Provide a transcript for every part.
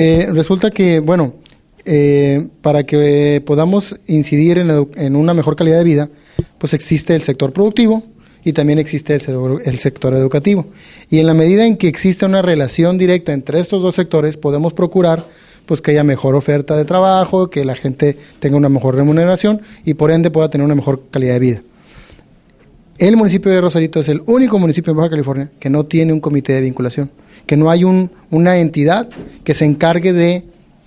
Eh, resulta que, bueno, eh, para que eh, podamos incidir en, una mejor calidad de vida, pues existe el sector productivo y también existe el, sector educativo. Y en la medida en que existe una relación directa entre estos dos sectores, podemos procurar pues que haya mejor oferta de trabajo, que la gente tenga una mejor remuneración y por ende pueda tener una mejor calidad de vida. El municipio de Rosarito es el único municipio en Baja California que no tiene un comité de vinculación que no hay un, una entidad que se encargue de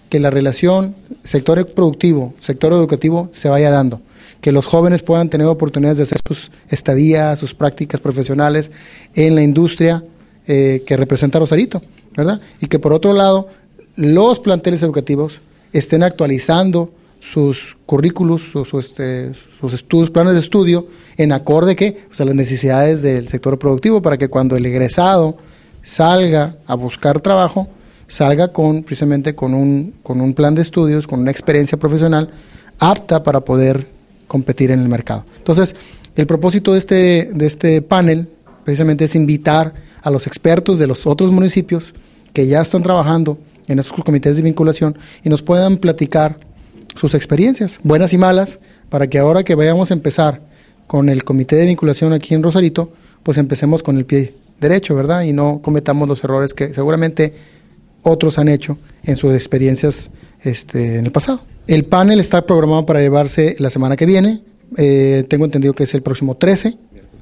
que la relación sector productivo, sector educativo se vaya dando, que los jóvenes puedan tener oportunidades de hacer sus estadías, sus prácticas profesionales en la industria eh, que representa Rosarito, ¿verdad? Y que por otro lado, los planteles educativos estén actualizando sus currículos, sus, este, estudios, planes de estudio, en acorde que a las necesidades del sector productivo, para que cuando el egresado salga a buscar trabajo, salga con precisamente con un, con un plan de estudios, con una experiencia profesional apta para poder competir en el mercado. Entonces, el propósito de este, de este panel precisamente es invitar a los expertos de los otros municipios que ya están trabajando en esos comités de vinculación y nos puedan platicar sus experiencias, buenas y malas, para que ahora que vayamos a empezar con el comité de vinculación aquí en Rosarito, pues empecemos con el pie derecho, ¿verdad? Y no cometamos los errores que seguramente otros han hecho en sus experiencias este, en el pasado. El panel está programado para llevarse la semana que viene. Eh, tengo entendido que es el próximo 13,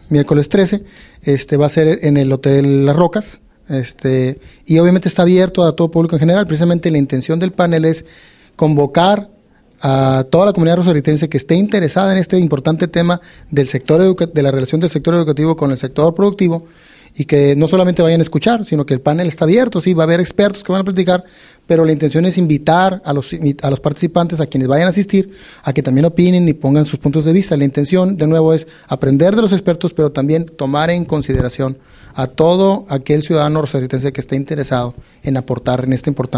miércoles, 13. Este, va a ser en el Hotel Las Rocas. Este, y obviamente está abierto a todo público en general. Precisamente la intención del panel es convocar a toda la comunidad rosaritense que esté interesada en este importante tema del sector de la relación del sector educativo con el sector productivo y que no solamente vayan a escuchar, sino que el panel está abierto, sí, va a haber expertos que van a platicar, pero la intención es invitar a los, a los participantes, a quienes vayan a asistir, a que también opinen y pongan sus puntos de vista. La intención, de nuevo, es aprender de los expertos, pero también tomar en consideración a todo aquel ciudadano rosaritense que esté interesado en aportar en este importante.